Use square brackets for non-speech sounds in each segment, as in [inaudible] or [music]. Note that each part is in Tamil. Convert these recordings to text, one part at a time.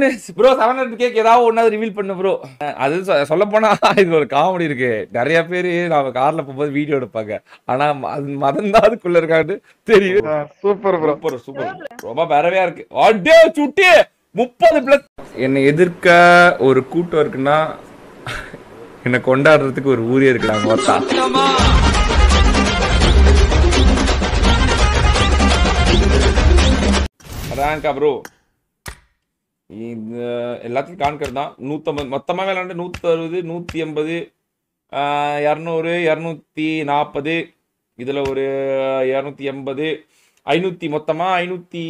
Seven bro seven hundred cake ஏதாவது ஒன்றாவது ரிவீல் பண்ணு ப்ரோ அது சொல்ல போனா [laughs] இது ஒரு காமெடி இருக்கு நிறைய பேர் நாம கார்ல போகும்போது வீடியோ எடுப்பாங்க ஆனா அது மதம் தான் அதுக்குள்ள இருக்கான்னு தெரியும் சூப்பர் ப்ரோ சூப்பர் சூப்பர் ரொம்ப பரவையா இருக்கு அடே சுட்டி முப்பது பிளஸ் என்னை எதிர்க்க ஒரு கூட்டம் இருக்குன்னா என்னை கொண்டாடுறதுக்கு ஒரு ஊரே இருக்கலாம் மொத்தா அதான் ப்ரோ இது எல்லாத்தையும் கான்கர் தான் நூற்றம்பது மொத்தமாக விளாண்டு நூற்றி அறுபது நூற்றி எண்பது இரநூறு இரநூத்தி நாற்பது இதில் ஒரு இரநூத்தி எண்பது ஐநூற்றி மொத்தமாக ஐநூற்றி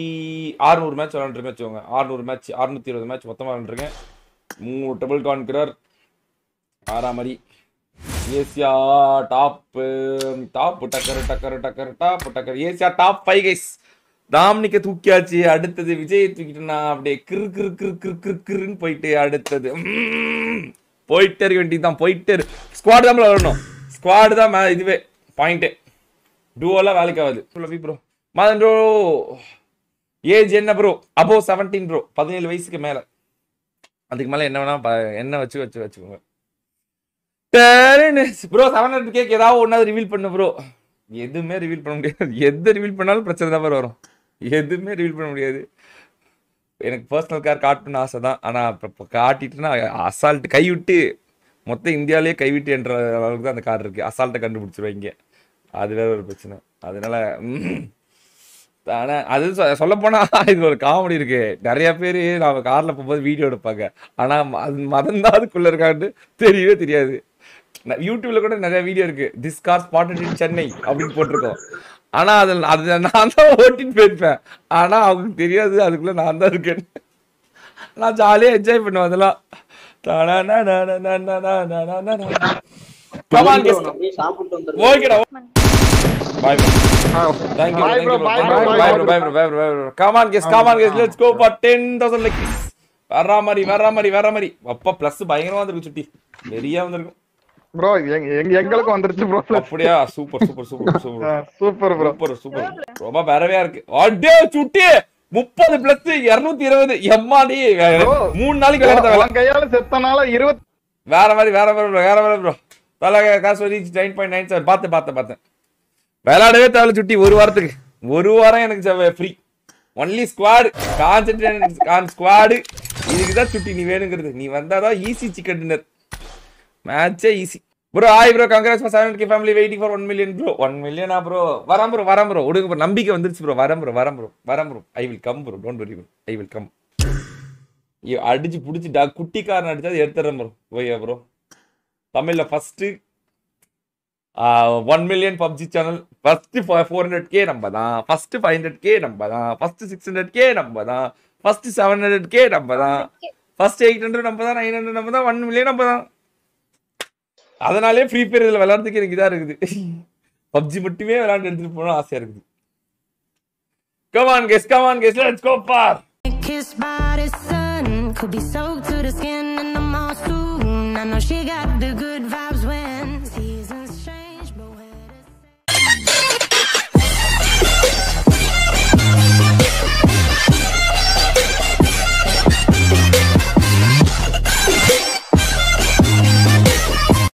ஆறுநூறு மேட்ச் விளாண்டுருங்க வச்சுக்கோங்க ஆறுநூறு மேட்ச் அறுநூத்தி இருபது மேட்ச் மொத்தமாக விளாண்டுருக்கேன் மூணு டபுள் ஆறாம் ஆறாமரி ஏசியா டாப்பு டாப்பு டக்கர் டக்கர் டக்கர் டாப்பு டக்கர் ஏசியா டாப் ஃபைவ் கைஸ் டாமினிக்க தூக்கியாச்சு அடுத்தது விஜய் தூக்கிட்டுனா அப்படியே கிரு கிரு கிரு கிரு கிரு கிருன்னு போயிட்டு அடுத்தது போயிட்டே இருக்க வேண்டியதுதான் போயிட்டே இருக்கு ஸ்குவாடு தான் வரணும் ஸ்குவாடு தான் இதுவே பாயிண்ட்டு டூவெல்லாம் வேலைக்கு ஆகுது ப்ரோ மாதன் ப்ரோ ஏஜ் என்ன ப்ரோ அபோ செவன்டீன் ப்ரோ பதினேழு வயசுக்கு மேலே அதுக்கு மேலே என்ன வேணா என்ன வச்சு வச்சு வச்சுக்கோங்க ப்ரோ செவன் ஹண்ட்ரட் கேக் ஏதாவது ஒன்றாவது ரிவீல் பண்ணு ப்ரோ எதுவுமே ரிவீல் பண்ண முடியாது எது ரிவீல் பண்ணாலும் பிரச்சனை தான் வரும் எதுவுமே ரீல் பண்ண முடியாது எனக்கு பர்சனல் கார் காட்டணும்னு ஆசை தான் ஆனால் இப்போ காட்டிட்டுனா அசால்ட் கைவிட்டு மொத்த இந்தியாவிலேயே கைவிட்டு என்ற அளவுக்கு தான் அந்த கார் இருக்குது அசால்ட்டை கண்டுபிடிச்சிருவாங்க அது வேறு ஒரு பிரச்சனை அதனால ஆனால் அது சொல்ல போனால் இது ஒரு காமெடி இருக்குது நிறையா பேர் நம்ம காரில் போகும்போது வீடியோ எடுப்பாங்க ஆனால் அது மதந்தான் அதுக்குள்ளே இருக்கான்னு தெரியவே தெரியாது யூடியூப்ல கூட நிறைய வீடியோ இருக்கு this car spotted in Chennai அப்படின்னு போட்டிருக்கோம் ஆனால் அதில் அது நான் தான் ஓட்டின்னு போயிருப்பேன் ஆனால் அவங்களுக்கு தெரியாது அதுக்குள்ளே நான் தான் இருக்கேன் நான் ஜாலியாக என்ஜாய் பண்ணுவேன் அதெல்லாம் வர்ற மாதிரி வர்ற மாதிரி வர்ற மாதிரி அப்போ பிளஸ் பயங்கரமா வந்திருக்கு சுட்டி நிறைய வந்திருக்கும் ப்ரோ எங்க எங்களுக்கு வந்துருச்சு ப்ரோ அப்படியா super super super [laughs] super super bro super super ரொம்ப பரவையா இருக்கு அடே சுட்டி முப்பது பிளஸ் இருநூத்தி இருபது எம்மாடி மூணு நாளைக்கு விளையாடுறேன் கையால செத்தனால இருபத்தி வேற மாதிரி வேற மாதிரி ப்ரோ வேற மாதிரி ப்ரோ தலை காசு reach nine point nine seven பார்த்து பார்த்து பார்த்தேன் விளையாடவே தேவை சுட்டி ஒரு வாரத்துக்கு ஒரு வாரம் எனக்கு free only squad concentrate squad இதுக்கு தான் சுட்டி நீ வேணுங்கிறது நீ வந்தாதான் ஈஸி சிக்கன் டின்னர் மேட்சே ஈஸி ப்ரோ ஆய் bro congrats seven K family waiting for one million bro one மில்லியனா ப்ரோ வரேன் ப்ரோ வரேன் ப்ரோ விடுங்க ப்ரோ நம்பிக்கை வந்துருச்சு ப்ரோ வரேன் ப்ரோ வரேன் ப்ரோ வரேன் bro I will come bro don't worry bro I will come ஐயோ அடிச்சு பிடிச்சி டா குட்டிக்காரன் அடிச்சா எடுத்துறேன் ப்ரோ ஓய்யா ப்ரோ தமிழில் first one million PUBG channel first four hundred K நம்ம தான் ஃபர்ஸ்ட் ஃபைவ் ஹண்ட்ரட் கே நம்ம தான் ஃபர்ஸ்ட் சிக்ஸ் ஹண்ட்ரட் கே நம்ம தான் ஃபர்ஸ்ட் செவன் ஹண்ட்ரட் கே நம்ம தான் ஃபர்ஸ்ட் எயிட் ஹண்ட்ரட் நம்ம தான் நைன் ஹண்ட்ரட் நம்ம தான் ஒன் மில்லியன் நம்ம தான் அதனாலே ஃப்ரீ ஃபயர் இதில் விளாட்றதுக்கு எனக்கு இதாக இருக்குது பப்ஜி மட்டுமே விளாண்டு எடுத்துகிட்டு போகணும் ஆசையாக இருக்குது come on guess come on guess let's go for Kiss by the sun, could be soaked to the skin in the mall soon. I know she got the good vibe.